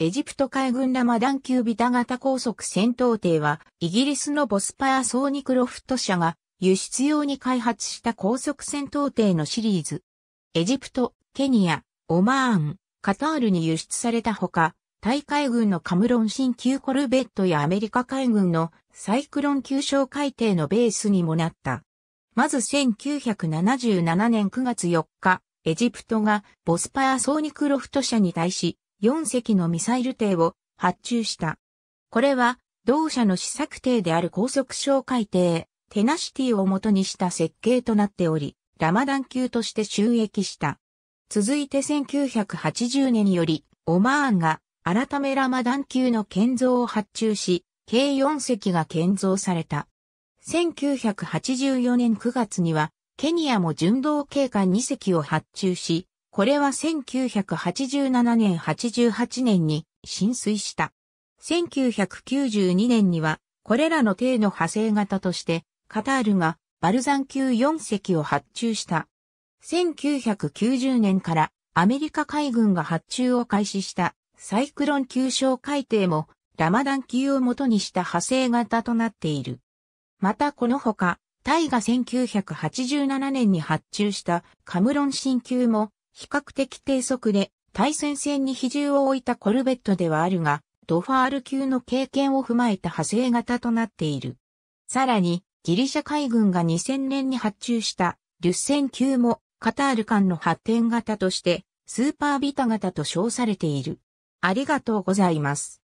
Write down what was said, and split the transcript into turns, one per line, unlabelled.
エジプト海軍ラマダン級ビタ型高速戦闘艇は、イギリスのボスパーソーニクロフト社が輸出用に開発した高速戦闘艇のシリーズ。エジプト、ケニア、オマーン、カタールに輸出されたほか、タイ海軍のカムロン新級コルベットやアメリカ海軍のサイクロン級小海艇のベースにもなった。まず1977年9月4日、エジプトがボスパーソーニクロフト社に対し、4隻のミサイル艇を発注した。これは、同社の試作艇である高速哨戒艇、テナシティを元にした設計となっており、ラマダン級として収益した。続いて1980年により、オマーンが改めラマダン級の建造を発注し、計4隻が建造された。1984年9月には、ケニアも巡道警官2隻を発注し、これは1987年88年に浸水した。1992年には、これらの艇の派生型として、カタールがバルザン級4隻を発注した。1990年からアメリカ海軍が発注を開始したサイクロン級小海底もラマダン級を元にした派生型となっている。またこのほか、タイが1987年に発注したカムロン新級も比較的低速で対戦線に比重を置いたコルベットではあるが、ドファール級の経験を踏まえた派生型となっている。さらに、ギリシャ海軍が2000年に発注したリュッセン級もカタール間の発展型としてスーパービタ型と称されている。ありがとうございます。